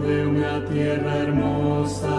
de una tierra hermosa.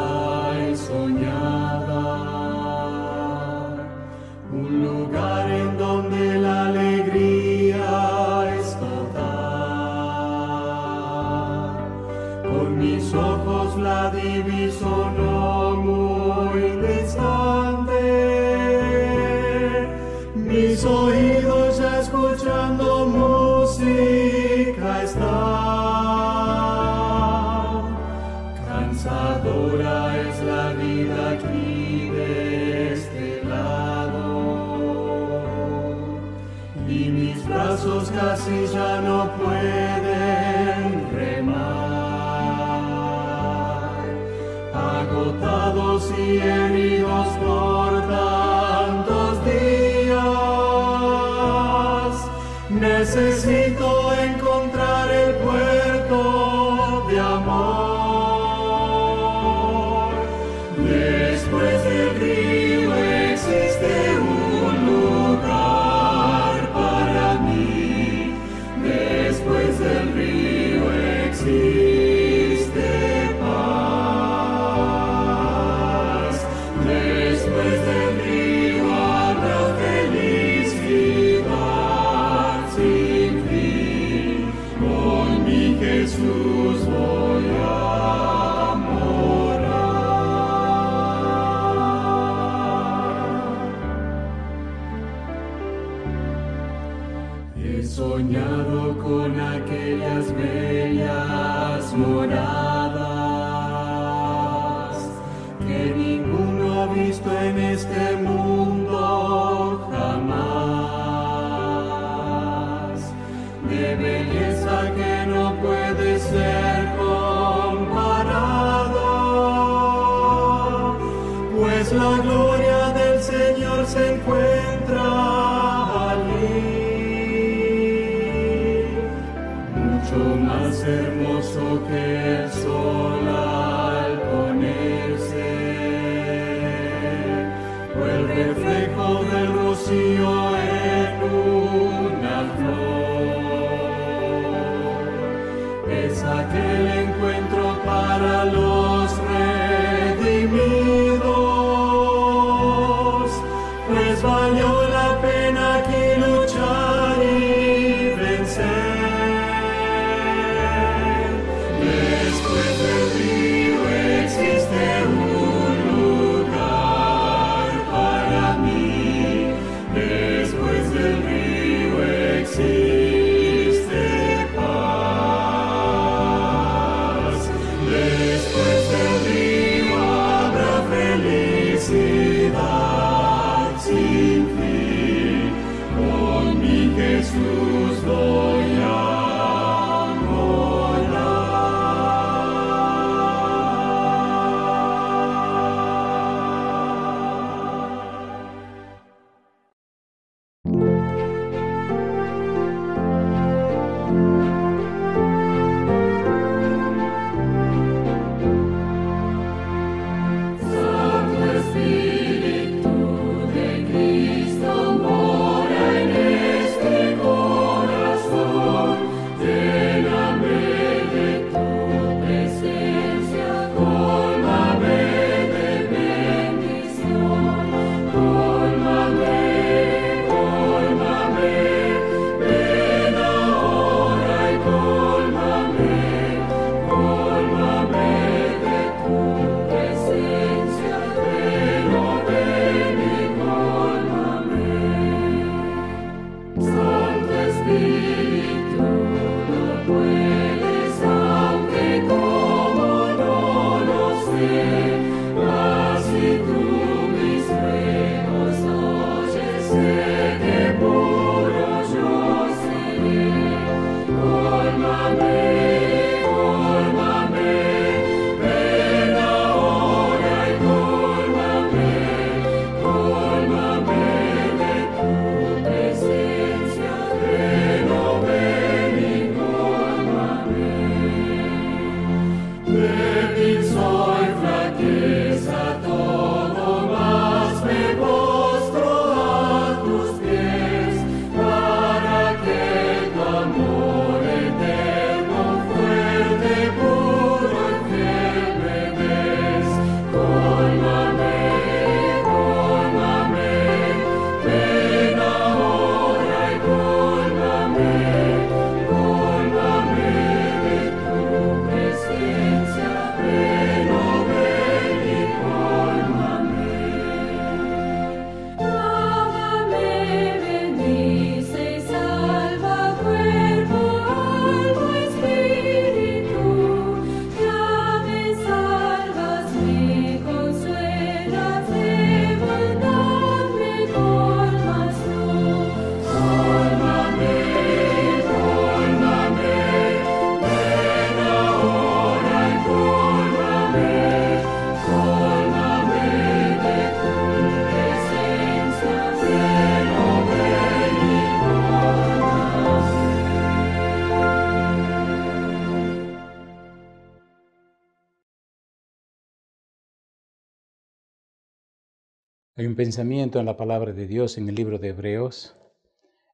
pensamiento en la palabra de Dios en el libro de Hebreos.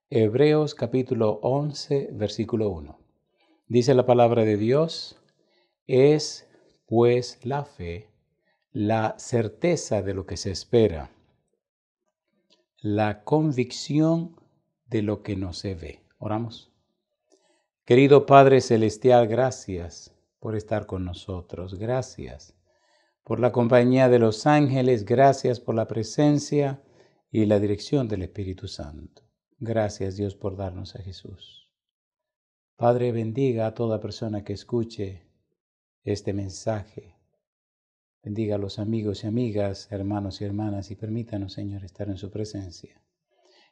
Hebreos capítulo 11, versículo 1. Dice la palabra de Dios, es pues la fe, la certeza de lo que se espera, la convicción de lo que no se ve. Oramos. Querido Padre Celestial, gracias por estar con nosotros. Gracias por la compañía de los ángeles, gracias por la presencia y la dirección del Espíritu Santo. Gracias Dios por darnos a Jesús. Padre, bendiga a toda persona que escuche este mensaje. Bendiga a los amigos y amigas, hermanos y hermanas, y permítanos, Señor, estar en su presencia.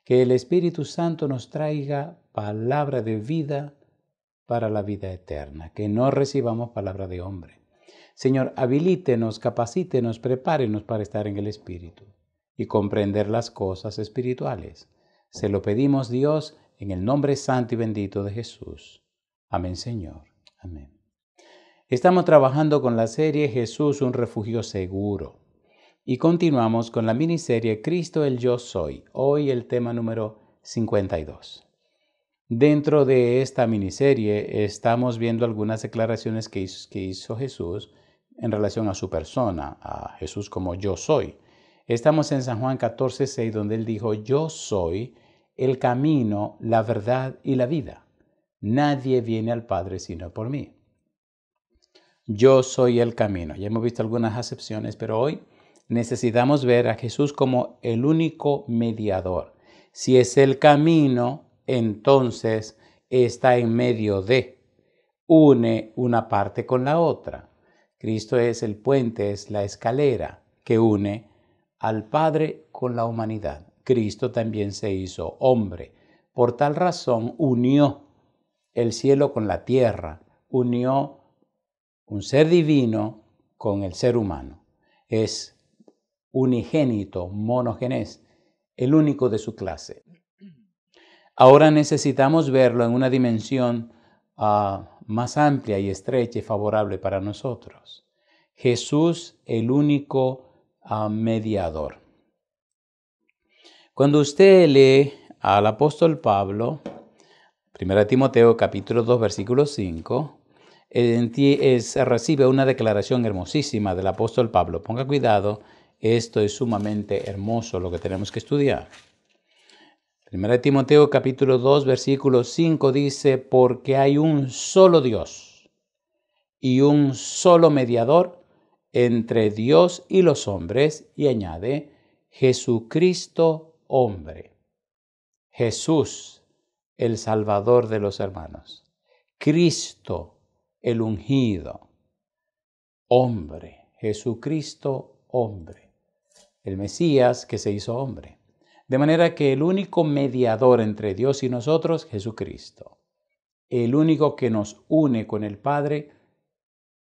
Que el Espíritu Santo nos traiga palabra de vida para la vida eterna, que no recibamos palabra de hombre Señor, habilítenos, capacítenos, prepárenos para estar en el Espíritu y comprender las cosas espirituales. Se lo pedimos Dios en el nombre santo y bendito de Jesús. Amén, Señor. Amén. Estamos trabajando con la serie Jesús, un refugio seguro. Y continuamos con la miniserie Cristo el Yo Soy, hoy el tema número 52. Dentro de esta miniserie estamos viendo algunas declaraciones que hizo, que hizo Jesús en relación a su persona, a Jesús como yo soy. Estamos en San Juan 14, 6, donde él dijo, yo soy el camino, la verdad y la vida. Nadie viene al Padre sino por mí. Yo soy el camino. Ya hemos visto algunas acepciones, pero hoy necesitamos ver a Jesús como el único mediador. Si es el camino, entonces está en medio de, une una parte con la otra. Cristo es el puente, es la escalera que une al Padre con la humanidad. Cristo también se hizo hombre. Por tal razón unió el cielo con la tierra, unió un ser divino con el ser humano. Es unigénito, monogenés, el único de su clase. Ahora necesitamos verlo en una dimensión ah, más amplia y estrecha y favorable para nosotros. Jesús, el único ah, mediador. Cuando usted lee al apóstol Pablo, 1 Timoteo capítulo 2 versículo 5, eh, recibe una declaración hermosísima del apóstol Pablo. Ponga cuidado, esto es sumamente hermoso lo que tenemos que estudiar. 1 Timoteo capítulo 2 versículo 5 dice, porque hay un solo Dios y un solo mediador entre Dios y los hombres, y añade, Jesucristo hombre, Jesús el Salvador de los hermanos, Cristo el ungido, hombre, Jesucristo hombre, el Mesías que se hizo hombre. De manera que el único mediador entre Dios y nosotros, Jesucristo, el único que nos une con el Padre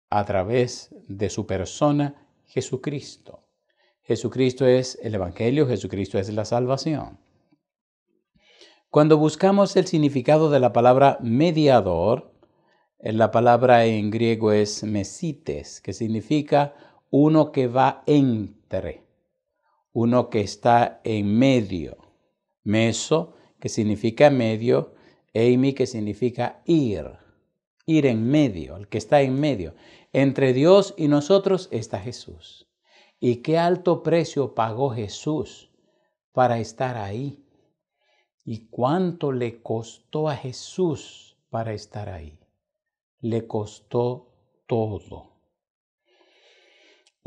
a través de su persona, Jesucristo. Jesucristo es el Evangelio, Jesucristo es la salvación. Cuando buscamos el significado de la palabra mediador, eh, la palabra en griego es mesites, que significa uno que va entre uno que está en medio. Meso, que significa medio, eimi, que significa ir. Ir en medio, el que está en medio. Entre Dios y nosotros está Jesús. ¿Y qué alto precio pagó Jesús para estar ahí? ¿Y cuánto le costó a Jesús para estar ahí? Le costó todo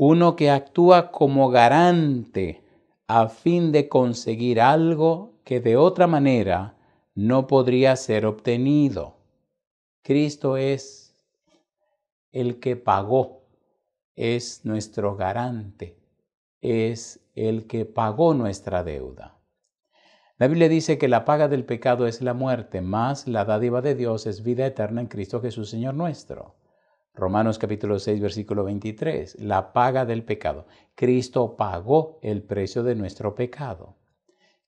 uno que actúa como garante a fin de conseguir algo que de otra manera no podría ser obtenido. Cristo es el que pagó, es nuestro garante, es el que pagó nuestra deuda. La Biblia dice que la paga del pecado es la muerte, más la dádiva de Dios es vida eterna en Cristo Jesús, Señor nuestro. Romanos capítulo 6, versículo 23, la paga del pecado. Cristo pagó el precio de nuestro pecado.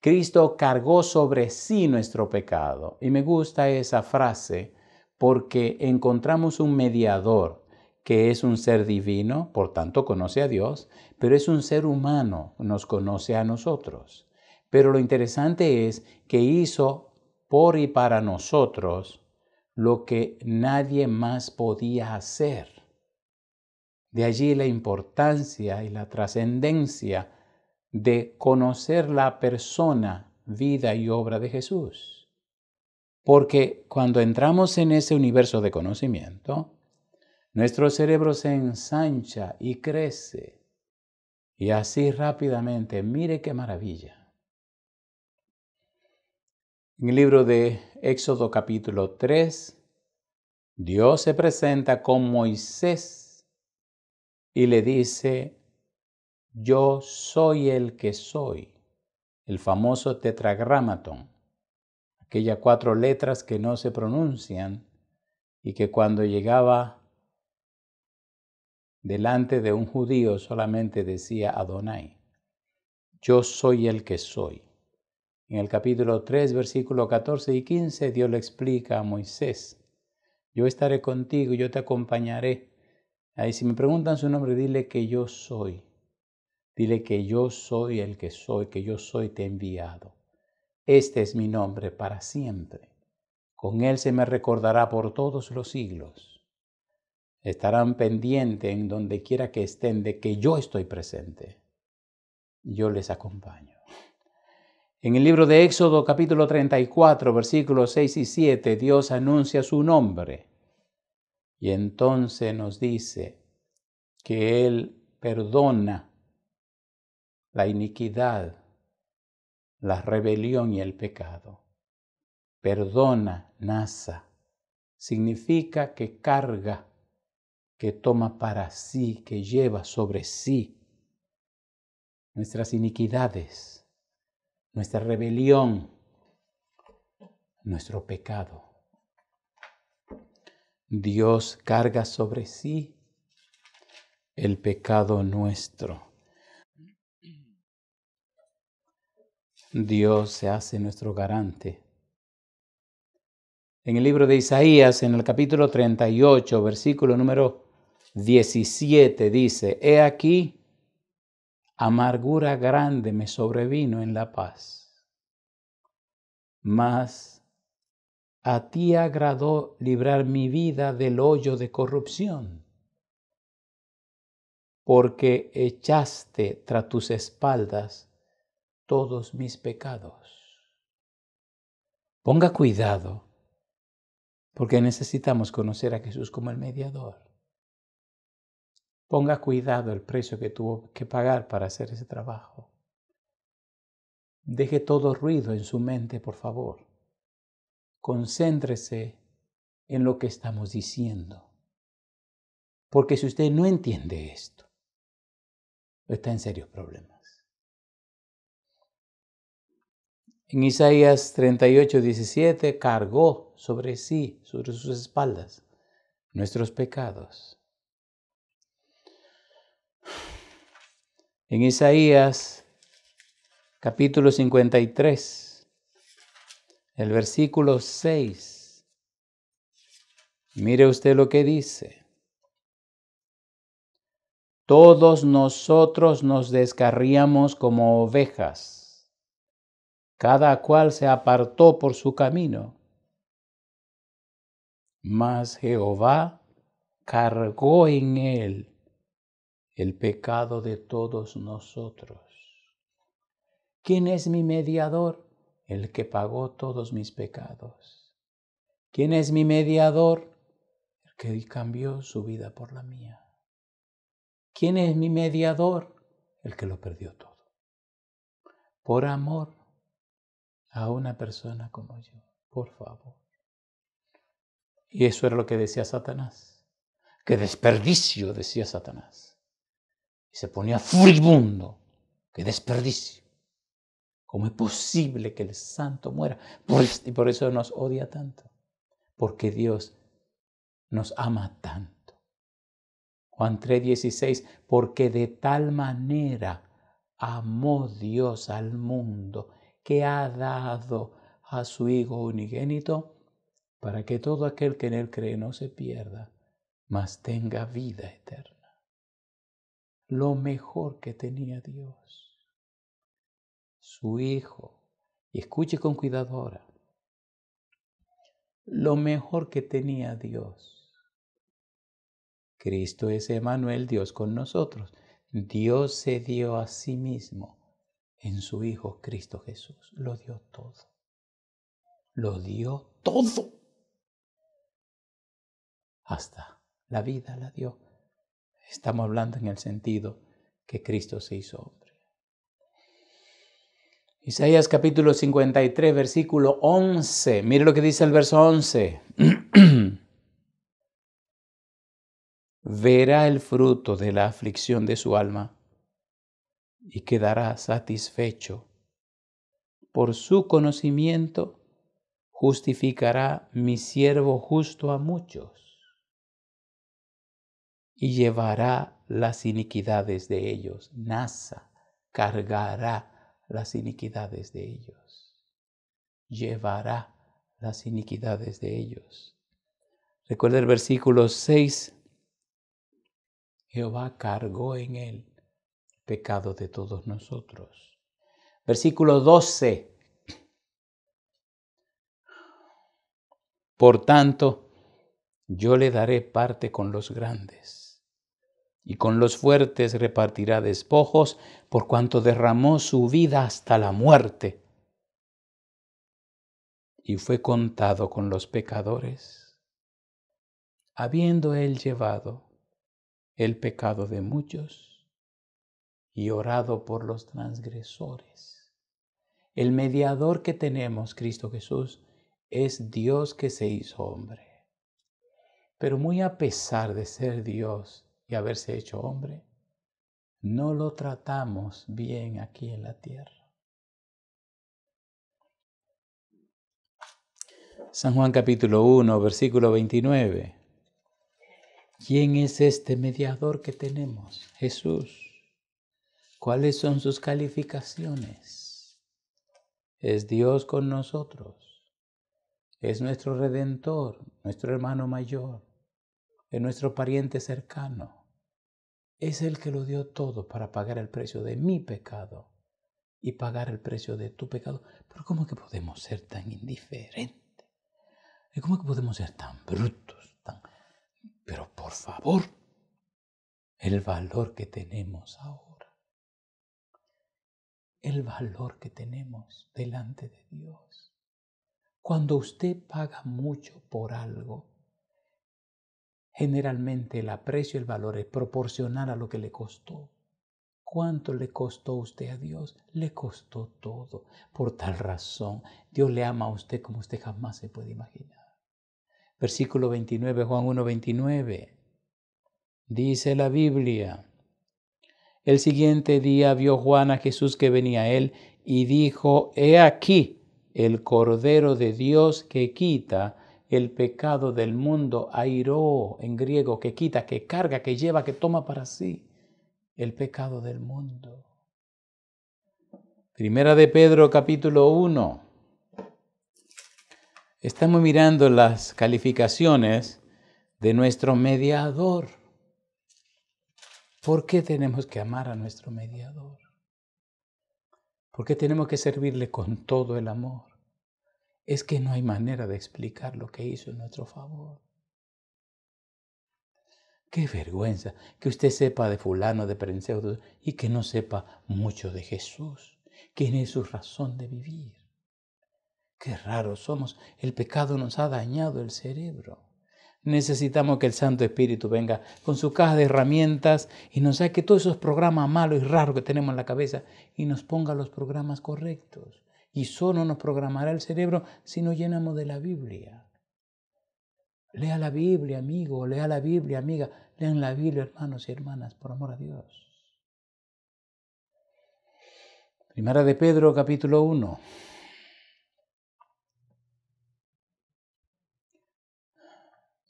Cristo cargó sobre sí nuestro pecado. Y me gusta esa frase porque encontramos un mediador que es un ser divino, por tanto conoce a Dios, pero es un ser humano, nos conoce a nosotros. Pero lo interesante es que hizo por y para nosotros lo que nadie más podía hacer. De allí la importancia y la trascendencia de conocer la persona, vida y obra de Jesús. Porque cuando entramos en ese universo de conocimiento, nuestro cerebro se ensancha y crece. Y así rápidamente, mire qué maravilla en el libro de Éxodo capítulo 3, Dios se presenta con Moisés y le dice, yo soy el que soy, el famoso tetragrámaton, aquellas cuatro letras que no se pronuncian y que cuando llegaba delante de un judío solamente decía Adonai, yo soy el que soy. En el capítulo 3, versículo 14 y 15, Dios le explica a Moisés, yo estaré contigo, yo te acompañaré. Ahí si me preguntan su nombre, dile que yo soy. Dile que yo soy el que soy, que yo soy te enviado. Este es mi nombre para siempre. Con él se me recordará por todos los siglos. Estarán pendientes en donde quiera que estén de que yo estoy presente. Yo les acompaño. En el libro de Éxodo capítulo 34 versículos 6 y 7 Dios anuncia su nombre y entonces nos dice que Él perdona la iniquidad, la rebelión y el pecado. Perdona, Nasa, significa que carga, que toma para sí, que lleva sobre sí nuestras iniquidades nuestra rebelión, nuestro pecado. Dios carga sobre sí el pecado nuestro. Dios se hace nuestro garante. En el libro de Isaías, en el capítulo 38, versículo número 17, dice, He aquí, amargura grande me sobrevino en la paz. Mas a ti agradó librar mi vida del hoyo de corrupción, porque echaste tras tus espaldas todos mis pecados. Ponga cuidado, porque necesitamos conocer a Jesús como el mediador ponga cuidado el precio que tuvo que pagar para hacer ese trabajo. Deje todo ruido en su mente, por favor. Concéntrese en lo que estamos diciendo. Porque si usted no entiende esto, está en serios problemas. En Isaías 38, 17, cargó sobre sí, sobre sus espaldas, nuestros pecados en Isaías capítulo 53, el versículo 6, mire usted lo que dice. Todos nosotros nos descarríamos como ovejas, cada cual se apartó por su camino. Mas Jehová cargó en él el pecado de todos nosotros. ¿Quién es mi mediador? El que pagó todos mis pecados. ¿Quién es mi mediador? El que cambió su vida por la mía. ¿Quién es mi mediador? El que lo perdió todo. Por amor a una persona como yo, por favor. Y eso era lo que decía Satanás. Qué desperdicio, decía Satanás y se ponía furibundo. ¡Qué desperdicio! ¿Cómo es posible que el santo muera? y por eso nos odia tanto, porque Dios nos ama tanto. Juan 3:16, porque de tal manera amó Dios al mundo que ha dado a su Hijo unigénito para que todo aquel que en él cree no se pierda, mas tenga vida eterna lo mejor que tenía Dios, su Hijo. Y escuche con cuidado ahora. Lo mejor que tenía Dios. Cristo es Emanuel, Dios con nosotros. Dios se dio a sí mismo en su Hijo Cristo Jesús. Lo dio todo. Lo dio todo. Hasta la vida la dio Estamos hablando en el sentido que Cristo se hizo hombre. Isaías capítulo 53, versículo 11. Mire lo que dice el verso 11. Verá el fruto de la aflicción de su alma y quedará satisfecho. Por su conocimiento justificará mi siervo justo a muchos y llevará las iniquidades de ellos. Nasa cargará las iniquidades de ellos. Llevará las iniquidades de ellos. Recuerda el versículo 6. Jehová cargó en él el pecado de todos nosotros. Versículo 12. Por tanto, yo le daré parte con los grandes y con los fuertes repartirá despojos, por cuanto derramó su vida hasta la muerte. Y fue contado con los pecadores, habiendo él llevado el pecado de muchos y orado por los transgresores. El mediador que tenemos, Cristo Jesús, es Dios que se hizo hombre. Pero muy a pesar de ser Dios, haberse hecho hombre, no lo tratamos bien aquí en la tierra. San Juan capítulo 1, versículo 29. ¿Quién es este mediador que tenemos? Jesús. ¿Cuáles son sus calificaciones? Es Dios con nosotros. Es nuestro redentor, nuestro hermano mayor, es nuestro pariente cercano es el que lo dio todo para pagar el precio de mi pecado y pagar el precio de tu pecado. Pero ¿cómo que podemos ser tan indiferentes? ¿Cómo que podemos ser tan brutos? Tan... Pero por favor, el valor que tenemos ahora, el valor que tenemos delante de Dios. Cuando usted paga mucho por algo, Generalmente el aprecio y el valor es proporcional a lo que le costó. ¿Cuánto le costó usted a Dios? Le costó todo. Por tal razón, Dios le ama a usted como usted jamás se puede imaginar. Versículo 29, Juan 1, Dice la Biblia. El siguiente día vio Juan a Jesús que venía a él y dijo, He aquí el Cordero de Dios que quita el pecado del mundo, airó en griego, que quita, que carga, que lleva, que toma para sí, el pecado del mundo. Primera de Pedro capítulo 1. Estamos mirando las calificaciones de nuestro mediador. ¿Por qué tenemos que amar a nuestro mediador? ¿Por qué tenemos que servirle con todo el amor? es que no hay manera de explicar lo que hizo en nuestro favor. Qué vergüenza que usted sepa de fulano, de Prenseo y que no sepa mucho de Jesús, quién es su razón de vivir. Qué raros somos, el pecado nos ha dañado el cerebro. Necesitamos que el Santo Espíritu venga con su caja de herramientas y nos saque todos esos programas malos y raros que tenemos en la cabeza y nos ponga los programas correctos y solo nos programará el cerebro si nos llenamos de la Biblia. Lea la Biblia, amigo, lea la Biblia, amiga, lean la Biblia, hermanos y hermanas, por amor a Dios. Primera de Pedro, capítulo 1.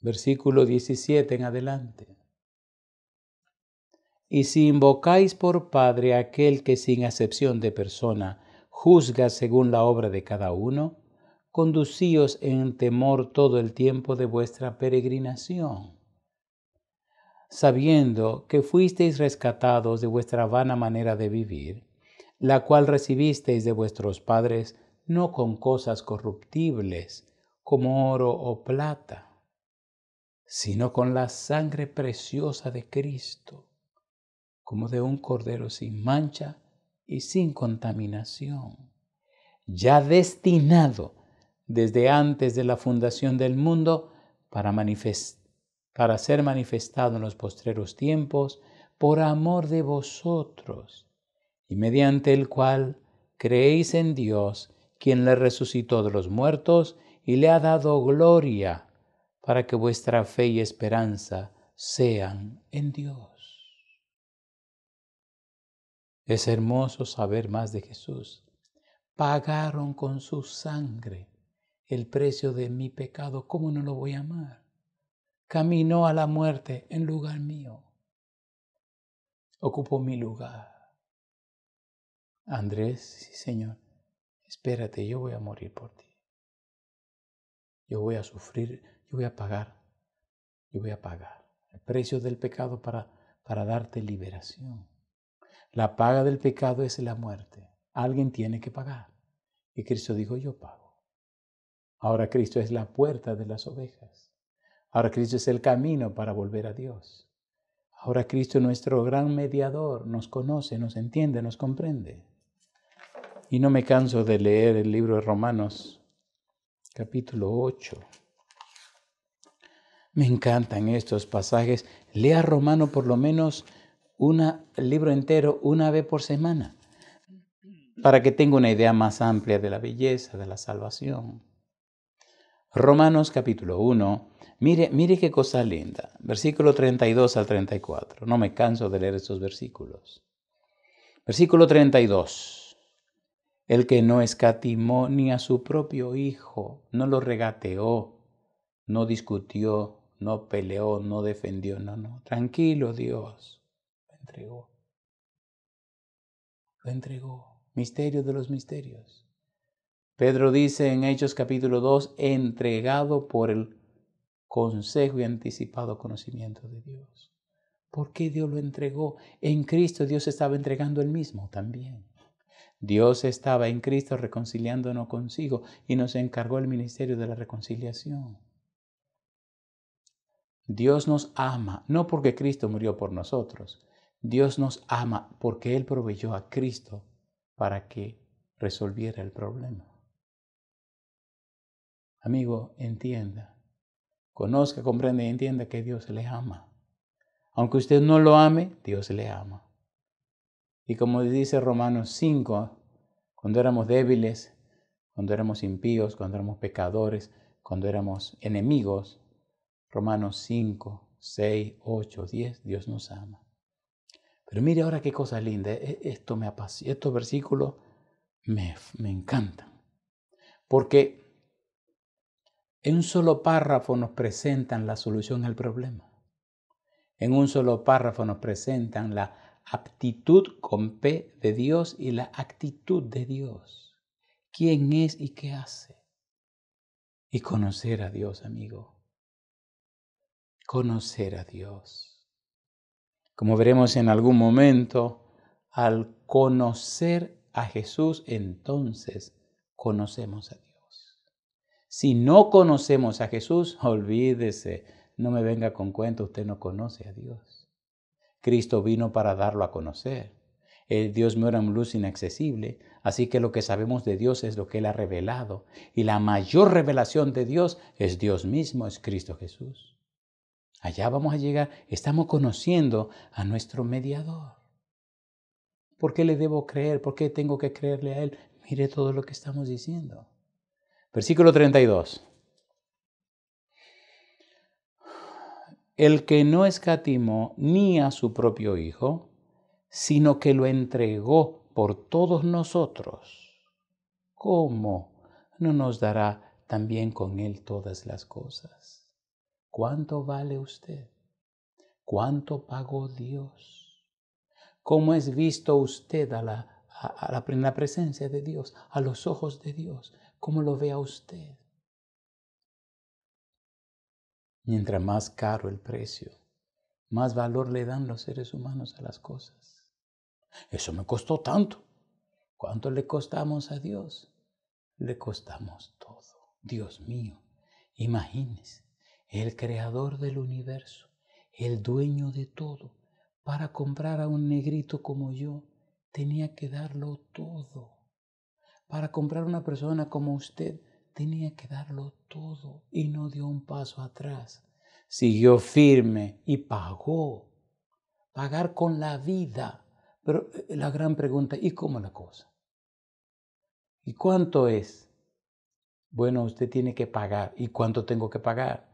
Versículo 17 en adelante. Y si invocáis por Padre aquel que sin acepción de persona juzga según la obra de cada uno, conducíos en temor todo el tiempo de vuestra peregrinación, sabiendo que fuisteis rescatados de vuestra vana manera de vivir, la cual recibisteis de vuestros padres no con cosas corruptibles, como oro o plata, sino con la sangre preciosa de Cristo, como de un cordero sin mancha y sin contaminación, ya destinado desde antes de la fundación del mundo para, para ser manifestado en los postreros tiempos por amor de vosotros, y mediante el cual creéis en Dios, quien le resucitó de los muertos y le ha dado gloria, para que vuestra fe y esperanza sean en Dios. Es hermoso saber más de Jesús. Pagaron con su sangre el precio de mi pecado. ¿Cómo no lo voy a amar? Caminó a la muerte en lugar mío. Ocupó mi lugar. Andrés, sí, Señor, espérate, yo voy a morir por ti. Yo voy a sufrir, yo voy a pagar, yo voy a pagar el precio del pecado para, para darte liberación. La paga del pecado es la muerte. Alguien tiene que pagar. Y Cristo dijo, yo pago. Ahora Cristo es la puerta de las ovejas. Ahora Cristo es el camino para volver a Dios. Ahora Cristo, nuestro gran mediador, nos conoce, nos entiende, nos comprende. Y no me canso de leer el libro de Romanos, capítulo 8. Me encantan estos pasajes. Lea Romano por lo menos una, el libro entero una vez por semana para que tenga una idea más amplia de la belleza, de la salvación. Romanos capítulo 1, mire, mire qué cosa linda, versículo 32 al 34, no me canso de leer estos versículos. Versículo 32, el que no escatimó ni a su propio hijo, no lo regateó, no discutió, no peleó, no defendió, no, no, tranquilo Dios entregó. Lo entregó. Misterio de los misterios. Pedro dice en Hechos capítulo 2, entregado por el consejo y anticipado conocimiento de Dios. ¿Por qué Dios lo entregó? En Cristo Dios estaba entregando el mismo también. Dios estaba en Cristo reconciliándonos consigo y nos encargó el ministerio de la reconciliación. Dios nos ama, no porque Cristo murió por nosotros, Dios nos ama porque Él proveyó a Cristo para que resolviera el problema. Amigo, entienda, conozca, comprende y entienda que Dios le ama. Aunque usted no lo ame, Dios le ama. Y como dice Romanos 5, cuando éramos débiles, cuando éramos impíos, cuando éramos pecadores, cuando éramos enemigos, Romanos 5, 6, 8, 10, Dios nos ama. Pero mire ahora qué cosa linda. Eh, eh, esto me Estos versículos me, me encantan. Porque en un solo párrafo nos presentan la solución al problema. En un solo párrafo nos presentan la aptitud con P de Dios y la actitud de Dios. ¿Quién es y qué hace? Y conocer a Dios, amigo. Conocer a Dios como veremos en algún momento, al conocer a Jesús, entonces conocemos a Dios. Si no conocemos a Jesús, olvídese, no me venga con cuenta, usted no conoce a Dios. Cristo vino para darlo a conocer. El eh, Dios no era una luz inaccesible, así que lo que sabemos de Dios es lo que Él ha revelado. Y la mayor revelación de Dios es Dios mismo, es Cristo Jesús. Allá vamos a llegar, estamos conociendo a nuestro mediador. ¿Por qué le debo creer? ¿Por qué tengo que creerle a él? Mire todo lo que estamos diciendo. Versículo 32. El que no escatimó ni a su propio Hijo, sino que lo entregó por todos nosotros, ¿cómo no nos dará también con él todas las cosas? ¿Cuánto vale usted? ¿Cuánto pagó Dios? ¿Cómo es visto usted a la, a, en la presencia de Dios, a los ojos de Dios? ¿Cómo lo ve usted? Mientras más caro el precio, más valor le dan los seres humanos a las cosas. Eso me costó tanto. ¿Cuánto le costamos a Dios? Le costamos todo. Dios mío, imagínese el creador del universo, el dueño de todo, para comprar a un negrito como yo, tenía que darlo todo. Para comprar a una persona como usted, tenía que darlo todo y no dio un paso atrás. Siguió firme y pagó. Pagar con la vida. Pero eh, la gran pregunta, ¿y cómo la cosa? ¿Y cuánto es? Bueno, usted tiene que pagar. ¿Y cuánto tengo que pagar?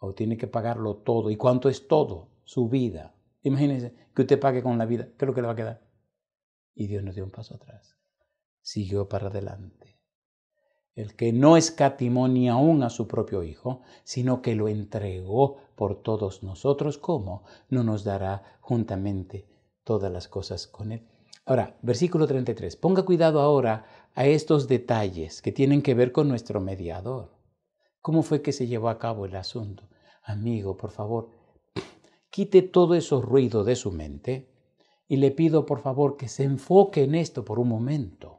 o tiene que pagarlo todo. ¿Y cuánto es todo? Su vida. Imagínense que usted pague con la vida, ¿qué es lo que le va a quedar? Y Dios nos dio un paso atrás, siguió para adelante. El que no escatimó ni aún a su propio Hijo, sino que lo entregó por todos nosotros, ¿cómo no nos dará juntamente todas las cosas con Él? Ahora, versículo 33. Ponga cuidado ahora a estos detalles que tienen que ver con nuestro mediador. ¿Cómo fue que se llevó a cabo el asunto? Amigo, por favor, quite todo esos ruido de su mente y le pido por favor que se enfoque en esto por un momento.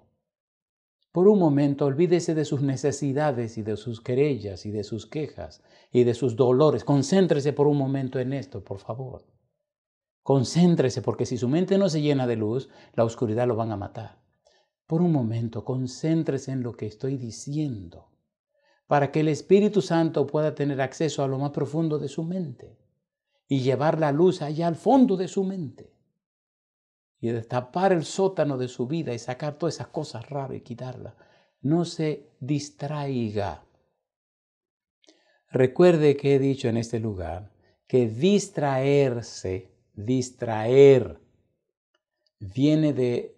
Por un momento olvídese de sus necesidades y de sus querellas y de sus quejas y de sus dolores. Concéntrese por un momento en esto, por favor. Concéntrese porque si su mente no se llena de luz, la oscuridad lo van a matar. Por un momento, concéntrese en lo que estoy diciendo para que el Espíritu Santo pueda tener acceso a lo más profundo de su mente y llevar la luz allá al fondo de su mente y destapar el sótano de su vida y sacar todas esas cosas raras y quitarlas. No se distraiga. Recuerde que he dicho en este lugar que distraerse, distraer, viene de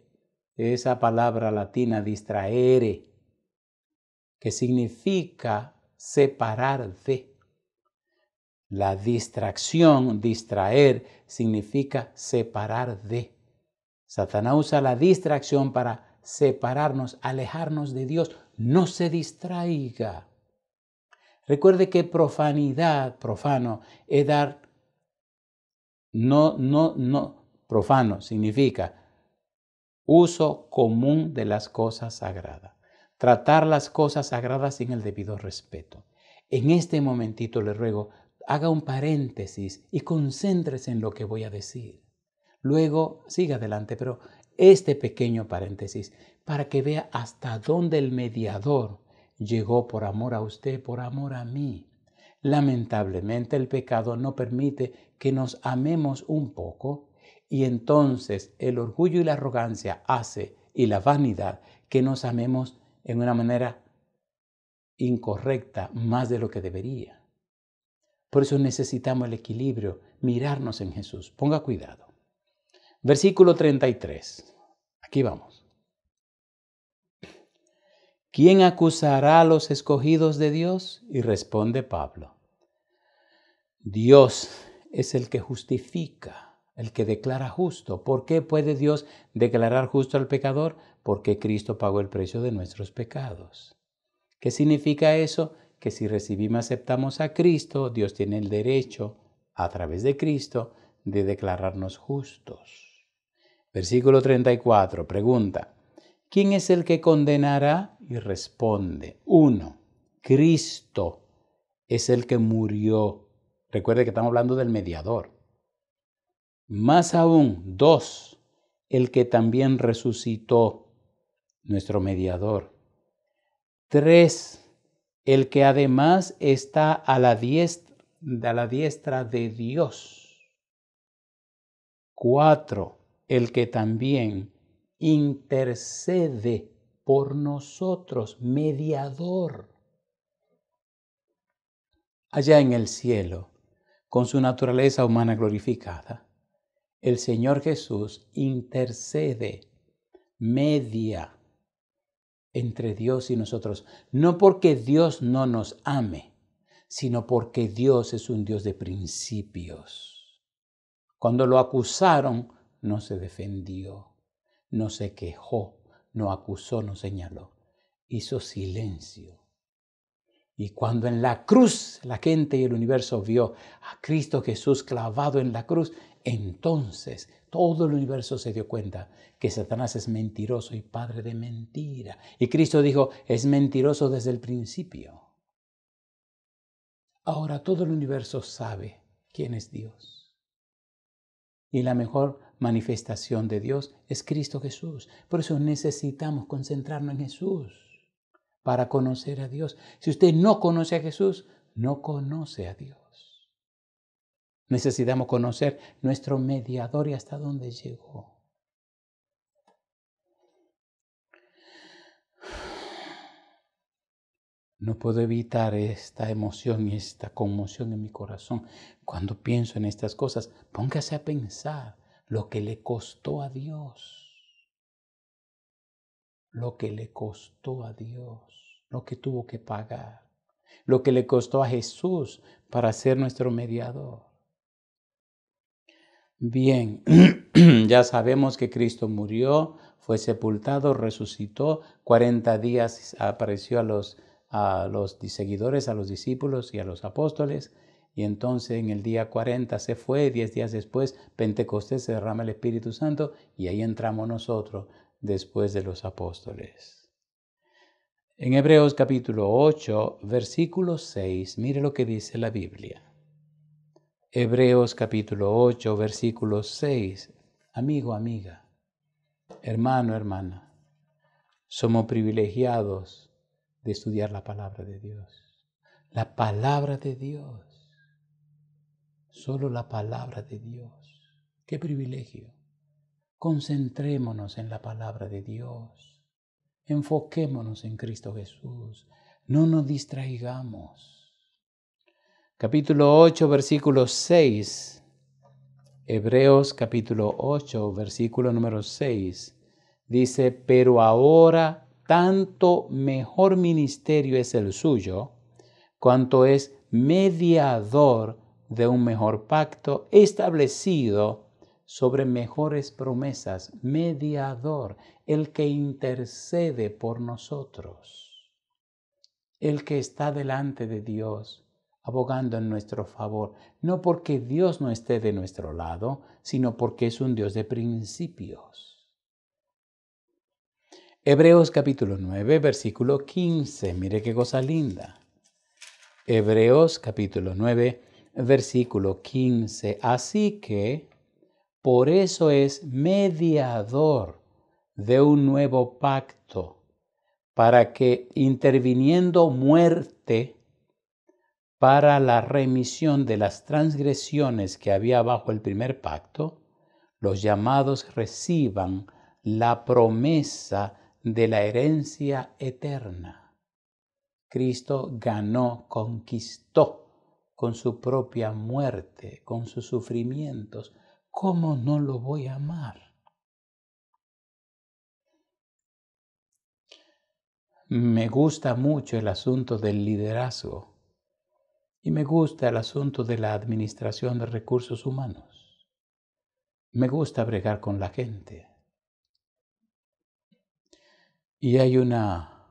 esa palabra latina distraere, que significa separar de. La distracción, distraer, significa separar de. Satanás usa la distracción para separarnos, alejarnos de Dios. No se distraiga. Recuerde que profanidad, profano, es dar, no, no, no, profano significa uso común de las cosas sagradas tratar las cosas sagradas sin el debido respeto. En este momentito le ruego, haga un paréntesis y concéntrese en lo que voy a decir. Luego siga adelante, pero este pequeño paréntesis para que vea hasta dónde el mediador llegó por amor a usted, por amor a mí. Lamentablemente el pecado no permite que nos amemos un poco y entonces el orgullo y la arrogancia hace y la vanidad que nos amemos en una manera incorrecta, más de lo que debería. Por eso necesitamos el equilibrio, mirarnos en Jesús. Ponga cuidado. Versículo 33. Aquí vamos. ¿Quién acusará a los escogidos de Dios? Y responde Pablo. Dios es el que justifica, el que declara justo. ¿Por qué puede Dios declarar justo al pecador? porque Cristo pagó el precio de nuestros pecados. ¿Qué significa eso? Que si recibimos, aceptamos a Cristo, Dios tiene el derecho, a través de Cristo, de declararnos justos. Versículo 34, pregunta, ¿quién es el que condenará? Y responde, uno, Cristo es el que murió. Recuerde que estamos hablando del mediador. Más aún, dos, el que también resucitó nuestro mediador. Tres, el que además está a la diestra, de Dios. Cuatro, el que también intercede por nosotros, mediador. Allá en el cielo, con su naturaleza humana glorificada, el Señor Jesús intercede, media entre Dios y nosotros, no porque Dios no nos ame, sino porque Dios es un Dios de principios. Cuando lo acusaron, no se defendió, no se quejó, no acusó, no señaló, hizo silencio y cuando en la cruz la gente y el universo vio a Cristo Jesús clavado en la cruz, entonces todo el universo se dio cuenta que Satanás es mentiroso y padre de mentira. Y Cristo dijo, es mentiroso desde el principio. Ahora todo el universo sabe quién es Dios. Y la mejor manifestación de Dios es Cristo Jesús. Por eso necesitamos concentrarnos en Jesús para conocer a Dios. Si usted no conoce a Jesús, no conoce a Dios. Necesitamos conocer nuestro mediador y hasta dónde llegó. No puedo evitar esta emoción y esta conmoción en mi corazón cuando pienso en estas cosas. Póngase a pensar lo que le costó a Dios lo que le costó a Dios, lo que tuvo que pagar, lo que le costó a Jesús para ser nuestro mediador. Bien, ya sabemos que Cristo murió, fue sepultado, resucitó, 40 días apareció a los, los seguidores, a los discípulos y a los apóstoles. Y entonces en el día 40 se fue, 10 días después, Pentecostés se derrama el Espíritu Santo y ahí entramos nosotros después de los apóstoles. En Hebreos capítulo 8, versículo 6, mire lo que dice la Biblia. Hebreos capítulo 8, versículo 6. Amigo, amiga, hermano, hermana, somos privilegiados de estudiar la palabra de Dios. La palabra de Dios. Solo la palabra de Dios. Qué privilegio. Concentrémonos en la palabra de Dios. Enfoquémonos en Cristo Jesús. No nos distraigamos. Capítulo 8, versículo 6. Hebreos capítulo 8, versículo número 6. Dice, pero ahora tanto mejor ministerio es el suyo, cuanto es mediador de un mejor pacto establecido sobre mejores promesas, mediador, el que intercede por nosotros, el que está delante de Dios, abogando en nuestro favor, no porque Dios no esté de nuestro lado, sino porque es un Dios de principios. Hebreos capítulo 9, versículo 15, mire qué cosa linda. Hebreos capítulo 9, versículo 15, así que por eso es mediador de un nuevo pacto, para que interviniendo muerte para la remisión de las transgresiones que había bajo el primer pacto, los llamados reciban la promesa de la herencia eterna. Cristo ganó, conquistó con su propia muerte, con sus sufrimientos, ¿cómo no lo voy a amar? Me gusta mucho el asunto del liderazgo y me gusta el asunto de la administración de recursos humanos. Me gusta bregar con la gente. Y hay una,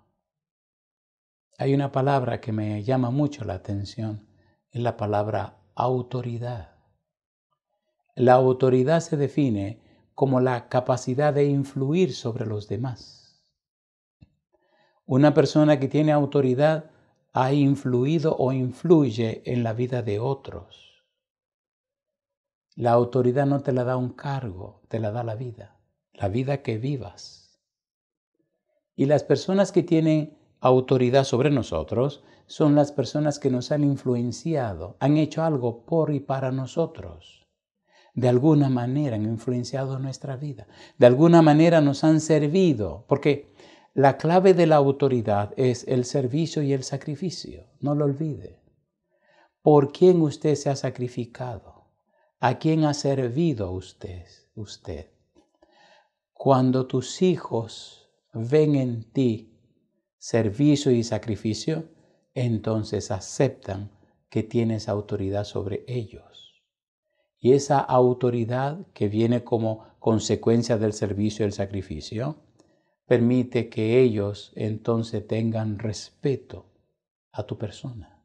hay una palabra que me llama mucho la atención, es la palabra autoridad. La autoridad se define como la capacidad de influir sobre los demás. Una persona que tiene autoridad ha influido o influye en la vida de otros. La autoridad no te la da un cargo, te la da la vida, la vida que vivas. Y las personas que tienen autoridad sobre nosotros son las personas que nos han influenciado, han hecho algo por y para nosotros de alguna manera han influenciado nuestra vida, de alguna manera nos han servido, porque la clave de la autoridad es el servicio y el sacrificio, no lo olvide. ¿Por quién usted se ha sacrificado? ¿A quién ha servido usted? usted? Cuando tus hijos ven en ti servicio y sacrificio, entonces aceptan que tienes autoridad sobre ellos y esa autoridad que viene como consecuencia del servicio y el sacrificio, permite que ellos entonces tengan respeto a tu persona,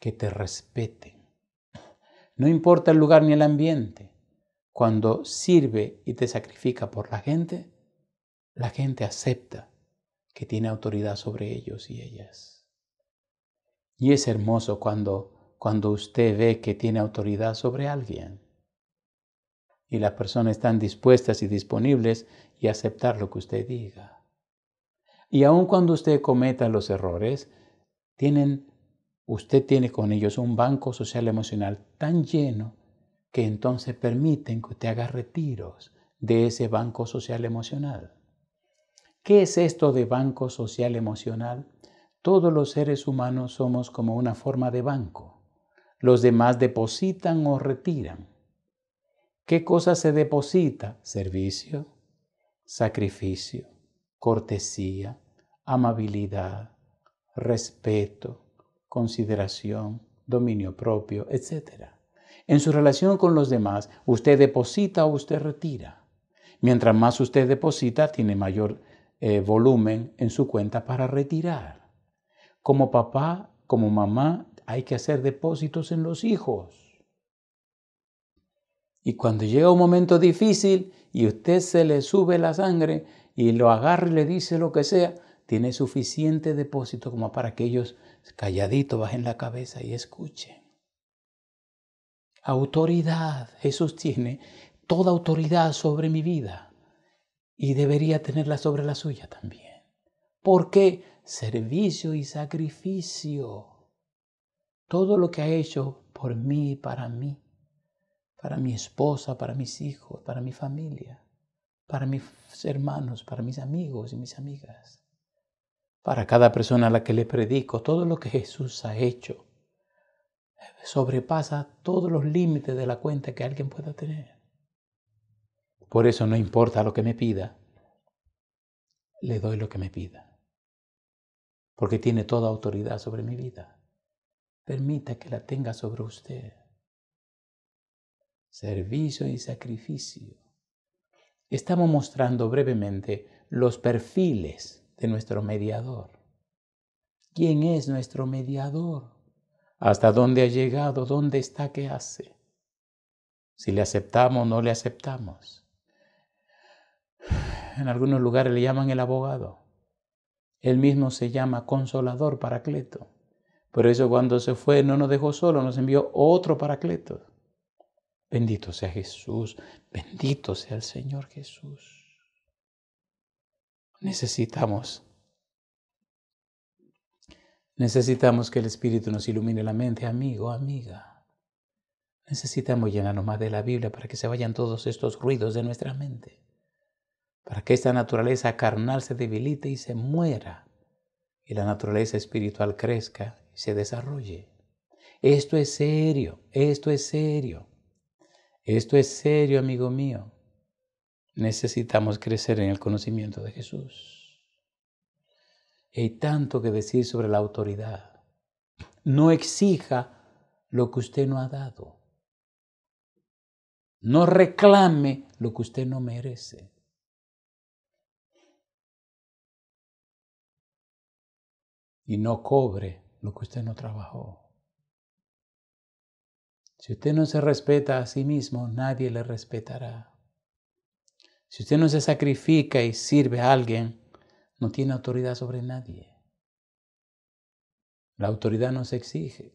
que te respeten. No importa el lugar ni el ambiente, cuando sirve y te sacrifica por la gente, la gente acepta que tiene autoridad sobre ellos y ellas. Y es hermoso cuando cuando usted ve que tiene autoridad sobre alguien y las personas están dispuestas y disponibles y aceptar lo que usted diga. Y aun cuando usted cometa los errores, tienen, usted tiene con ellos un banco social emocional tan lleno que entonces permiten que usted haga retiros de ese banco social emocional. ¿Qué es esto de banco social emocional? Todos los seres humanos somos como una forma de banco los demás depositan o retiran. ¿Qué cosa se deposita? Servicio, sacrificio, cortesía, amabilidad, respeto, consideración, dominio propio, etc. En su relación con los demás, usted deposita o usted retira. Mientras más usted deposita, tiene mayor eh, volumen en su cuenta para retirar. Como papá, como mamá, hay que hacer depósitos en los hijos. Y cuando llega un momento difícil y usted se le sube la sangre y lo agarra y le dice lo que sea, tiene suficiente depósito como para que ellos calladito bajen la cabeza y escuchen. Autoridad. Jesús tiene toda autoridad sobre mi vida y debería tenerla sobre la suya también. ¿Por qué? Servicio y sacrificio todo lo que ha hecho por mí, para mí, para mi esposa, para mis hijos, para mi familia, para mis hermanos, para mis amigos y mis amigas, para cada persona a la que le predico, todo lo que Jesús ha hecho sobrepasa todos los límites de la cuenta que alguien pueda tener. Por eso no importa lo que me pida, le doy lo que me pida, porque tiene toda autoridad sobre mi vida. Permita que la tenga sobre usted. Servicio y sacrificio. Estamos mostrando brevemente los perfiles de nuestro mediador. ¿Quién es nuestro mediador? ¿Hasta dónde ha llegado? ¿Dónde está? ¿Qué hace? Si le aceptamos o no le aceptamos. En algunos lugares le llaman el abogado. Él mismo se llama consolador paracleto. Por eso cuando se fue no nos dejó solo, nos envió otro paracleto. Bendito sea Jesús, bendito sea el Señor Jesús. Necesitamos, necesitamos que el Espíritu nos ilumine la mente, amigo, amiga. Necesitamos llenarnos más de la Biblia para que se vayan todos estos ruidos de nuestra mente, para que esta naturaleza carnal se debilite y se muera, y la naturaleza espiritual crezca se desarrolle. Esto es serio, esto es serio. Esto es serio, amigo mío. Necesitamos crecer en el conocimiento de Jesús. Hay tanto que decir sobre la autoridad. No exija lo que usted no ha dado. No reclame lo que usted no merece. Y no cobre lo que usted no trabajó. Si usted no se respeta a sí mismo, nadie le respetará. Si usted no se sacrifica y sirve a alguien, no tiene autoridad sobre nadie. La autoridad no se exige,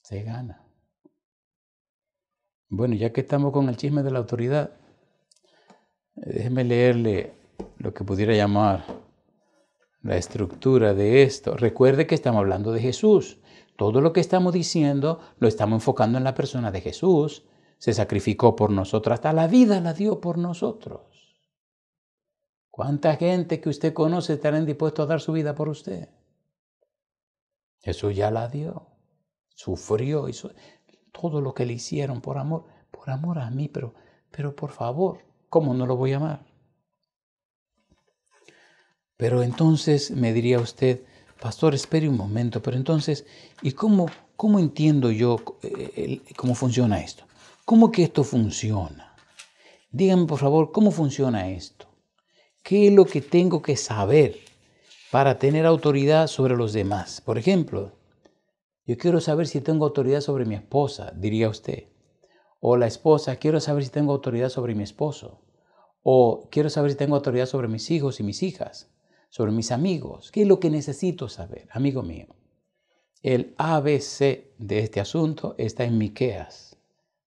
se gana. Bueno, ya que estamos con el chisme de la autoridad, eh, déjeme leerle lo que pudiera llamar la estructura de esto. Recuerde que estamos hablando de Jesús. Todo lo que estamos diciendo lo estamos enfocando en la persona de Jesús. Se sacrificó por nosotros, hasta la vida la dio por nosotros. ¿Cuánta gente que usted conoce estará dispuesta a dar su vida por usted? Jesús ya la dio. Sufrió, hizo todo lo que le hicieron por amor, por amor a mí, pero, pero por favor, ¿cómo no lo voy a amar? Pero entonces me diría usted, pastor, espere un momento, pero entonces, ¿y cómo, cómo entiendo yo eh, cómo funciona esto? ¿Cómo que esto funciona? Díganme por favor, ¿cómo funciona esto? ¿Qué es lo que tengo que saber para tener autoridad sobre los demás? Por ejemplo, yo quiero saber si tengo autoridad sobre mi esposa, diría usted. O la esposa, quiero saber si tengo autoridad sobre mi esposo. O quiero saber si tengo autoridad sobre mis hijos y mis hijas sobre mis amigos. ¿Qué es lo que necesito saber, amigo mío? El ABC de este asunto está en Miqueas,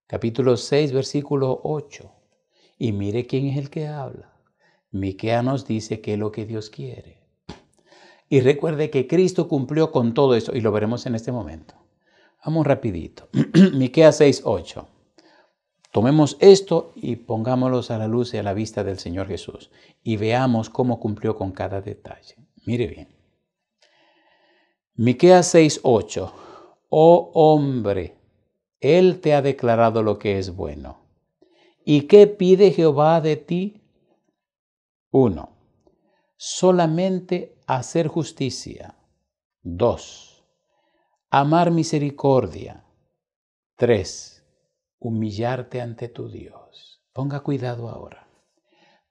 capítulo 6, versículo 8. Y mire quién es el que habla. Miqueas nos dice qué es lo que Dios quiere. Y recuerde que Cristo cumplió con todo eso y lo veremos en este momento. Vamos rapidito. Miqueas 6, 8. Tomemos esto y pongámoslo a la luz y a la vista del Señor Jesús y veamos cómo cumplió con cada detalle. Mire bien. Miqueas 6:8. Oh hombre, él te ha declarado lo que es bueno. ¿Y qué pide Jehová de ti? 1. Solamente hacer justicia. 2. Amar misericordia. 3 humillarte ante tu Dios. Ponga cuidado ahora.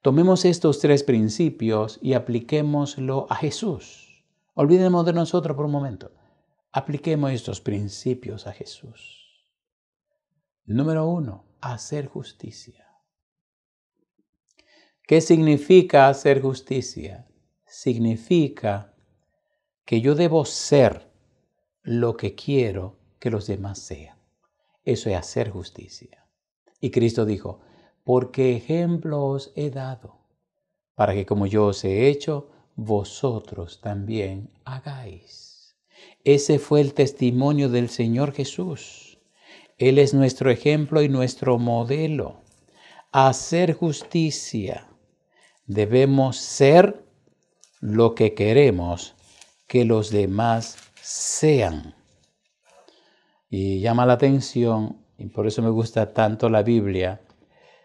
Tomemos estos tres principios y apliquémoslo a Jesús. Olvidemos de nosotros por un momento. Apliquemos estos principios a Jesús. Número uno, hacer justicia. ¿Qué significa hacer justicia? Significa que yo debo ser lo que quiero que los demás sean. Eso es hacer justicia. Y Cristo dijo, porque ejemplo os he dado, para que como yo os he hecho, vosotros también hagáis. Ese fue el testimonio del Señor Jesús. Él es nuestro ejemplo y nuestro modelo. Hacer justicia. Debemos ser lo que queremos que los demás sean y llama la atención, y por eso me gusta tanto la Biblia.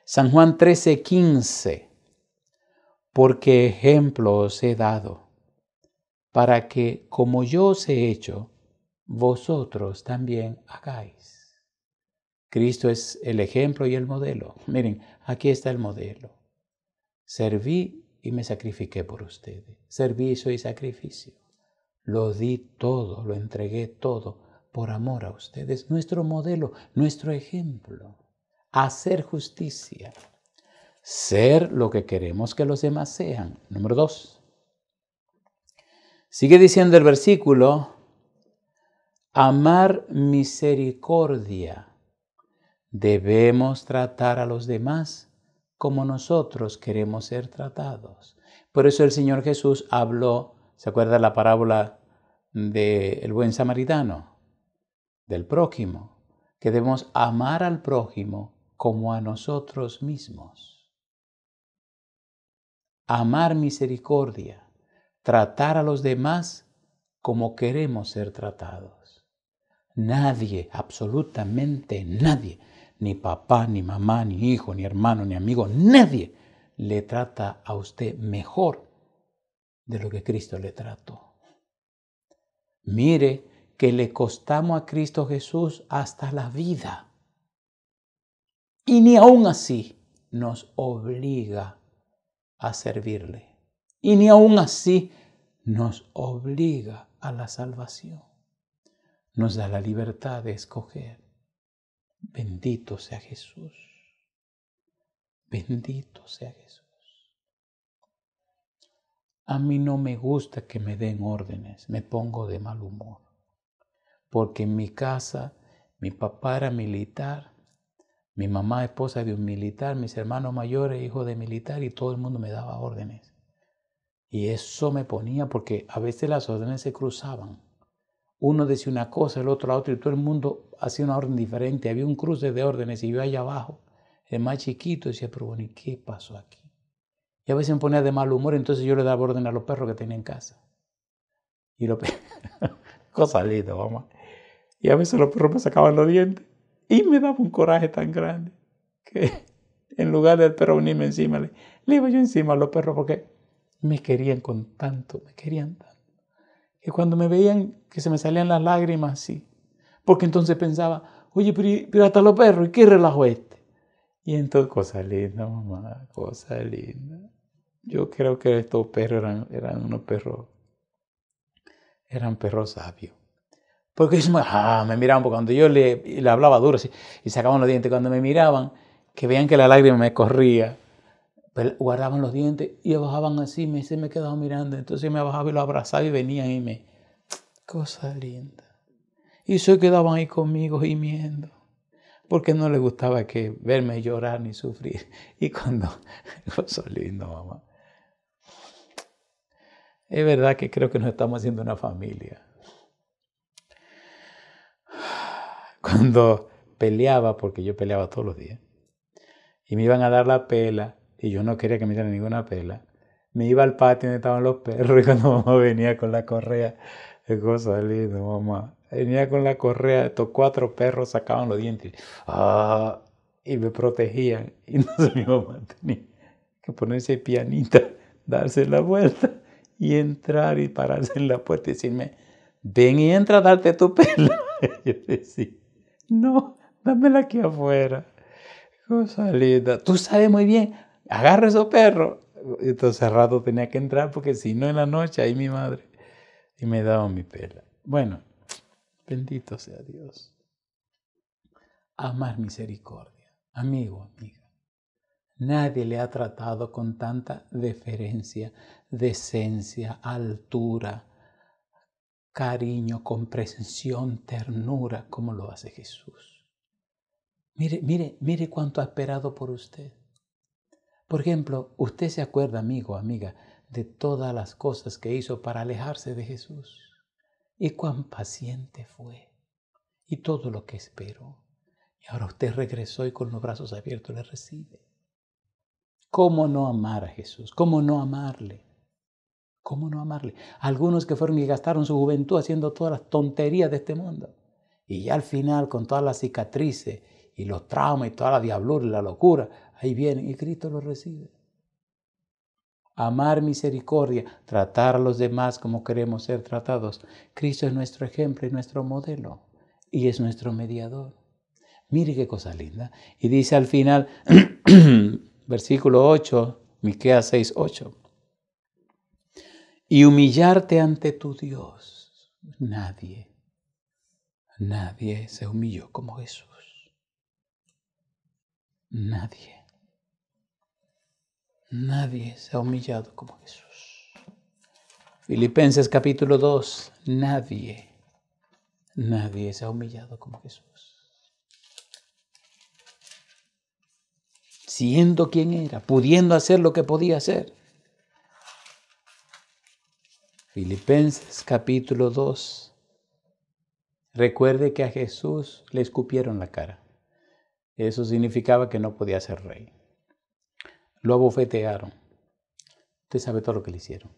San Juan 13, 15, porque ejemplo os he dado, para que como yo os he hecho, vosotros también hagáis. Cristo es el ejemplo y el modelo. Miren, aquí está el modelo. Serví y me sacrifiqué por ustedes. Servicio y sacrificio. Lo di todo, lo entregué todo por amor a ustedes, nuestro modelo, nuestro ejemplo, hacer justicia, ser lo que queremos que los demás sean. Número dos. Sigue diciendo el versículo, amar misericordia. Debemos tratar a los demás como nosotros queremos ser tratados. Por eso el Señor Jesús habló, ¿se acuerda la parábola del buen samaritano? del prójimo, que debemos amar al prójimo como a nosotros mismos. Amar misericordia, tratar a los demás como queremos ser tratados. Nadie, absolutamente nadie, ni papá, ni mamá, ni hijo, ni hermano, ni amigo, nadie le trata a usted mejor de lo que Cristo le trató. Mire que le costamos a Cristo Jesús hasta la vida. Y ni aún así nos obliga a servirle. Y ni aún así nos obliga a la salvación. Nos da la libertad de escoger. Bendito sea Jesús. Bendito sea Jesús. A mí no me gusta que me den órdenes, me pongo de mal humor porque en mi casa mi papá era militar, mi mamá esposa de un militar, mis hermanos mayores hijos de militar y todo el mundo me daba órdenes. Y eso me ponía porque a veces las órdenes se cruzaban. Uno decía una cosa, el otro la otra y todo el mundo hacía una orden diferente. Había un cruce de órdenes y yo allá abajo, el más chiquito, decía, pero bueno, ¿y qué pasó aquí? Y a veces me ponía de mal humor, entonces yo le daba orden a los perros que tenía en casa. Y lo Cosa linda, vamos. Y a veces los perros me sacaban los dientes. Y me daba un coraje tan grande que en lugar del perro unirme encima, le, le, iba yo encima a los perros porque me querían con tanto, me querían tanto. Que cuando me veían que se me salían las lágrimas, sí. Porque entonces pensaba, oye, pero, hasta los perros, ¿y qué relajo este? Y entonces, cosa linda, mamá, cosa linda. Yo creo que estos perros eran, eran unos perros, eran perros sabios porque ah, me miraban, porque cuando yo le, le hablaba duro y sacaban los dientes, cuando me miraban, que veían que la lágrima me corría, pues, guardaban los dientes y bajaban así, me, se me quedaba mirando. Entonces me bajaba y lo abrazaba y venían y me, cosa linda. Y se quedaban ahí conmigo gimiendo, porque no les gustaba que verme llorar ni sufrir. Y cuando, cosa lindo, mamá. Es verdad que creo que nos estamos haciendo una familia. cuando peleaba, porque yo peleaba todos los días, y me iban a dar la pela, y yo no quería que me dieran ninguna pela, me iba al patio donde estaban los perros, y cuando mamá venía con la correa, qué cosa mamá, venía con la correa, estos cuatro perros sacaban los dientes, ah, y me protegían, y no mi mamá tenía que ponerse pianita, darse la vuelta, y entrar y pararse en la puerta y decirme, ven y entra a darte tu pela. yo decía, no, dámela aquí afuera. Cosa linda. Tú sabes muy bien, agarra a perro. perros. Entonces rato tenía que entrar porque si no en la noche, ahí mi madre. Y me daba mi pela. Bueno, bendito sea Dios. Amar misericordia. Amigo, amiga. Nadie le ha tratado con tanta deferencia, decencia, altura, cariño, comprensión, ternura, como lo hace Jesús. Mire, mire, mire cuánto ha esperado por usted. Por ejemplo, usted se acuerda, amigo, amiga, de todas las cosas que hizo para alejarse de Jesús y cuán paciente fue y todo lo que esperó. Y ahora usted regresó y con los brazos abiertos le recibe. ¿Cómo no amar a Jesús? ¿Cómo no amarle? ¿Cómo no amarle? Algunos que fueron y gastaron su juventud haciendo todas las tonterías de este mundo. Y ya al final, con todas las cicatrices y los traumas y toda la diablura y la locura, ahí viene. y Cristo los recibe. Amar misericordia, tratar a los demás como queremos ser tratados. Cristo es nuestro ejemplo y nuestro modelo. Y es nuestro mediador. Mire qué cosa linda. Y dice al final, versículo 8, Miqueas 6, 8 y humillarte ante tu Dios. Nadie, nadie se humilló como Jesús. Nadie, nadie se ha humillado como Jesús. Filipenses capítulo 2, nadie, nadie se ha humillado como Jesús. Siendo quien era, pudiendo hacer lo que podía hacer Filipenses capítulo 2. Recuerde que a Jesús le escupieron la cara. Eso significaba que no podía ser rey. Lo abofetearon. Usted sabe todo lo que le hicieron.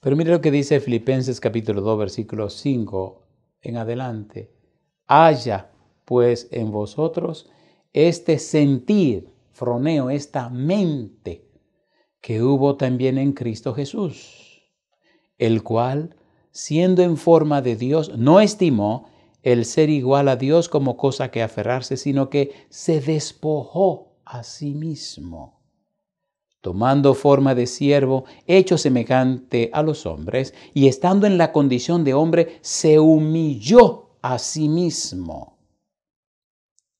Pero mire lo que dice Filipenses capítulo 2, versículo 5 en adelante. Haya pues en vosotros este sentir, froneo, esta mente que hubo también en Cristo Jesús el cual, siendo en forma de Dios, no estimó el ser igual a Dios como cosa que aferrarse, sino que se despojó a sí mismo. Tomando forma de siervo, hecho semejante a los hombres, y estando en la condición de hombre, se humilló a sí mismo,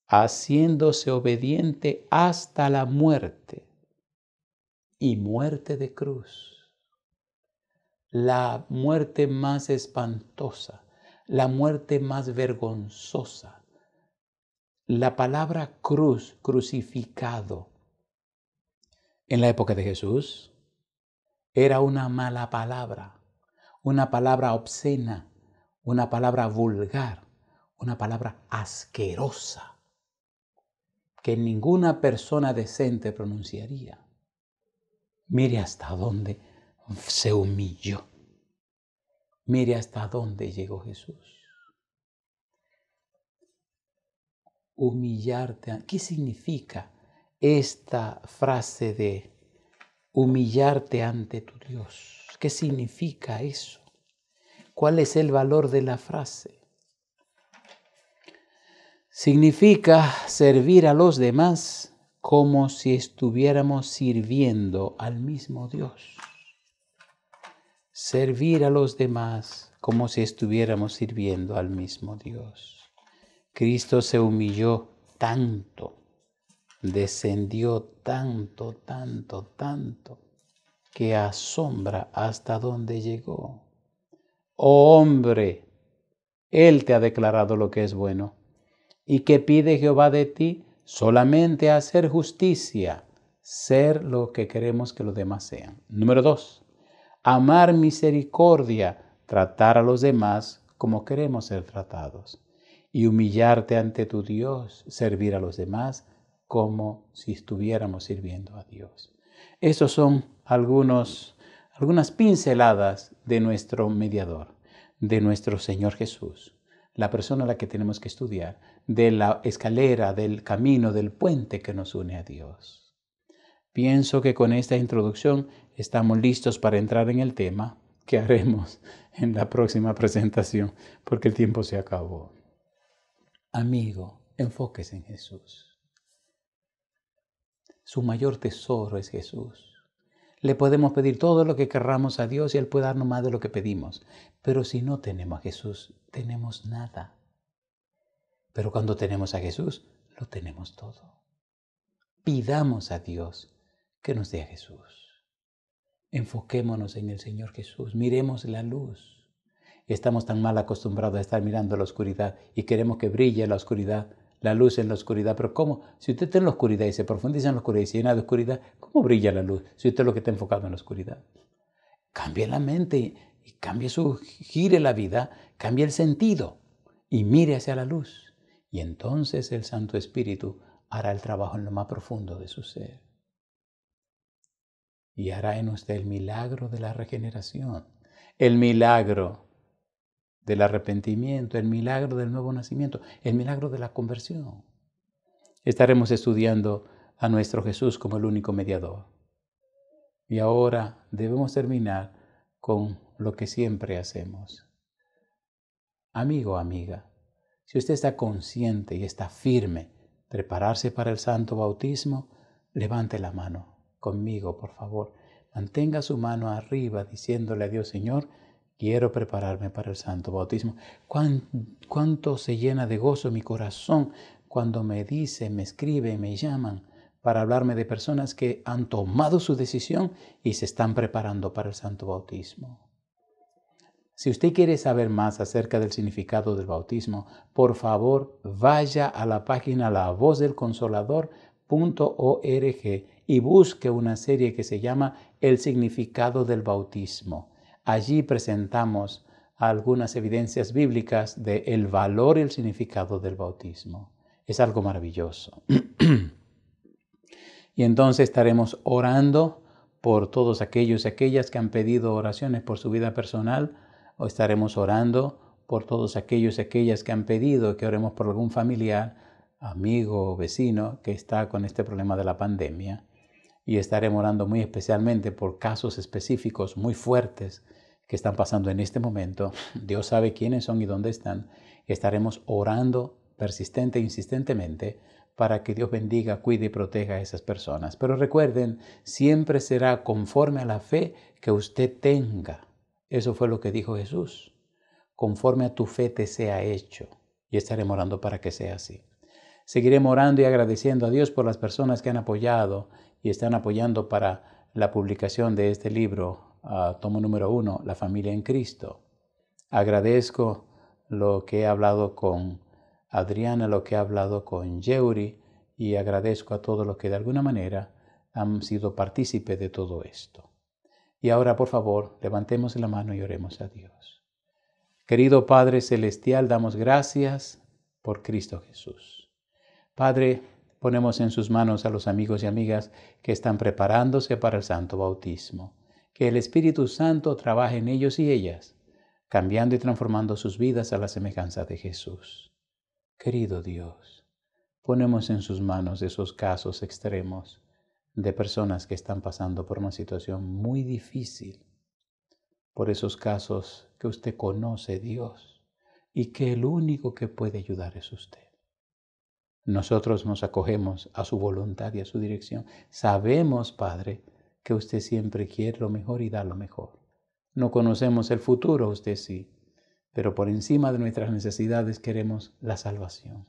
haciéndose obediente hasta la muerte y muerte de cruz la muerte más espantosa, la muerte más vergonzosa. La palabra cruz, crucificado, en la época de Jesús era una mala palabra, una palabra obscena, una palabra vulgar, una palabra asquerosa, que ninguna persona decente pronunciaría. Mire hasta dónde se humilló. Mire hasta dónde llegó Jesús. Humillarte. ¿Qué significa esta frase de humillarte ante tu Dios? ¿Qué significa eso? ¿Cuál es el valor de la frase? Significa servir a los demás como si estuviéramos sirviendo al mismo Dios servir a los demás como si estuviéramos sirviendo al mismo Dios. Cristo se humilló tanto, descendió tanto, tanto, tanto, que asombra hasta donde llegó. Oh hombre, Él te ha declarado lo que es bueno. ¿Y que pide Jehová de ti? Solamente hacer justicia, ser lo que queremos que los demás sean. Número dos amar misericordia, tratar a los demás como queremos ser tratados y humillarte ante tu Dios, servir a los demás como si estuviéramos sirviendo a Dios. Esos son algunos, algunas pinceladas de nuestro mediador, de nuestro Señor Jesús, la persona a la que tenemos que estudiar, de la escalera, del camino, del puente que nos une a Dios. Pienso que con esta introducción estamos listos para entrar en el tema que haremos en la próxima presentación, porque el tiempo se acabó. Amigo, enfóquese en Jesús. Su mayor tesoro es Jesús. Le podemos pedir todo lo que querramos a Dios y Él puede darnos más de lo que pedimos. Pero si no tenemos a Jesús, tenemos nada. Pero cuando tenemos a Jesús, lo tenemos todo. Pidamos a Dios que dé a Jesús. Enfoquémonos en el Señor Jesús, miremos la luz. Estamos tan mal acostumbrados a estar mirando la oscuridad y queremos que brille la oscuridad, la luz en la oscuridad. Pero ¿cómo? Si usted está en la oscuridad y se profundiza en la oscuridad y se llena de oscuridad, ¿cómo brilla la luz si usted es lo que está enfocado en la oscuridad? Cambie la mente y cambie su, gire la vida, cambie el sentido y mire hacia la luz. Y entonces el Santo Espíritu hará el trabajo en lo más profundo de su ser y hará en usted el milagro de la regeneración, el milagro del arrepentimiento, el milagro del nuevo nacimiento, el milagro de la conversión. Estaremos estudiando a nuestro Jesús como el único mediador. Y ahora debemos terminar con lo que siempre hacemos. Amigo, amiga, si usted está consciente y está firme prepararse para el santo bautismo, levante la mano conmigo, por favor. Mantenga su mano arriba diciéndole a Dios, Señor, quiero prepararme para el santo bautismo. ¿Cuánto se llena de gozo mi corazón cuando me dice, me escribe, me llaman para hablarme de personas que han tomado su decisión y se están preparando para el santo bautismo? Si usted quiere saber más acerca del significado del bautismo, por favor vaya a la página lavozdelconsolador.org y busque una serie que se llama El significado del bautismo. Allí presentamos algunas evidencias bíblicas de el valor y el significado del bautismo. Es algo maravilloso. y entonces estaremos orando por todos aquellos y aquellas que han pedido oraciones por su vida personal, o estaremos orando por todos aquellos y aquellas que han pedido que oremos por algún familiar, amigo o vecino que está con este problema de la pandemia y estaremos orando muy especialmente por casos específicos muy fuertes que están pasando en este momento. Dios sabe quiénes son y dónde están. Estaremos orando persistente e insistentemente para que Dios bendiga, cuide y proteja a esas personas. Pero recuerden, siempre será conforme a la fe que usted tenga. Eso fue lo que dijo Jesús. Conforme a tu fe te sea hecho. Y estaremos orando para que sea así. Seguiremos orando y agradeciendo a Dios por las personas que han apoyado y están apoyando para la publicación de este libro, ah, tomo número uno, La familia en Cristo. Agradezco lo que he hablado con Adriana, lo que he hablado con Yeuri y agradezco a todos los que de alguna manera han sido partícipes de todo esto. Y ahora, por favor, levantemos la mano y oremos a Dios. Querido Padre Celestial, damos gracias por Cristo Jesús. Padre, ponemos en sus manos a los amigos y amigas que están preparándose para el santo bautismo. Que el Espíritu Santo trabaje en ellos y ellas, cambiando y transformando sus vidas a la semejanza de Jesús. Querido Dios, ponemos en sus manos esos casos extremos de personas que están pasando por una situación muy difícil, por esos casos que usted conoce, Dios, y que el único que puede ayudar es usted nosotros nos acogemos a su voluntad y a su dirección. Sabemos, Padre, que usted siempre quiere lo mejor y da lo mejor. No conocemos el futuro, usted sí, pero por encima de nuestras necesidades queremos la salvación.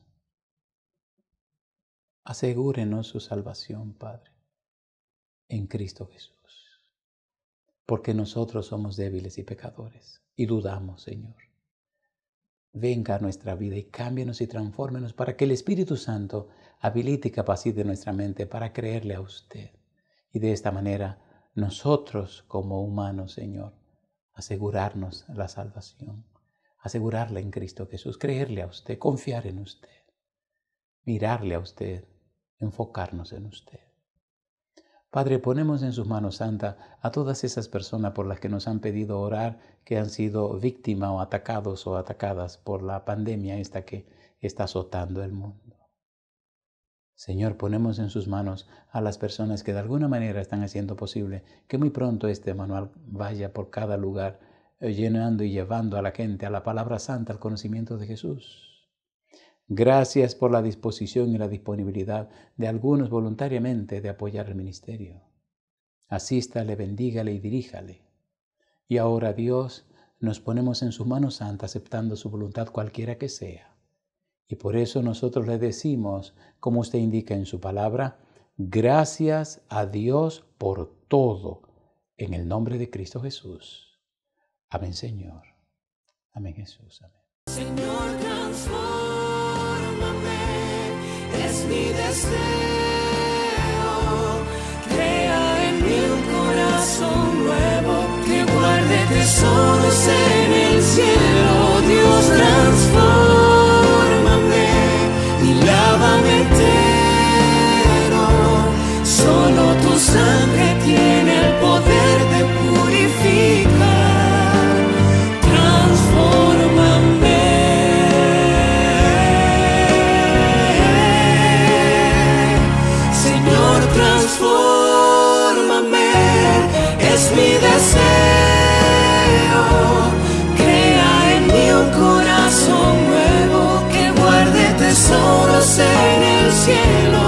Asegúrenos su salvación, Padre, en Cristo Jesús, porque nosotros somos débiles y pecadores y dudamos, Señor venga a nuestra vida y cámbienos y transfórmenos para que el Espíritu Santo habilite y capacite nuestra mente para creerle a usted. Y de esta manera, nosotros como humanos, Señor, asegurarnos la salvación, asegurarla en Cristo Jesús, creerle a usted, confiar en usted, mirarle a usted, enfocarnos en usted. Padre, ponemos en sus manos, Santa, a todas esas personas por las que nos han pedido orar, que han sido víctimas o atacados o atacadas por la pandemia esta que está azotando el mundo. Señor, ponemos en sus manos a las personas que de alguna manera están haciendo posible que muy pronto este manual vaya por cada lugar, eh, llenando y llevando a la gente a la palabra santa, al conocimiento de Jesús. Gracias por la disposición y la disponibilidad de algunos voluntariamente de apoyar el ministerio. Asístale, bendígale y diríjale. Y ahora Dios, nos ponemos en su mano santa aceptando su voluntad cualquiera que sea. Y por eso nosotros le decimos, como usted indica en su palabra, gracias a Dios por todo, en el nombre de Cristo Jesús. Amén, Señor. Amén, Jesús. Amén. Señor, es mi deseo. Crea en mi un corazón nuevo que guarde tesoros en el cielo. Dios transformame y lávame entero. Solo tu sangre tiene el poder de curar. cielo.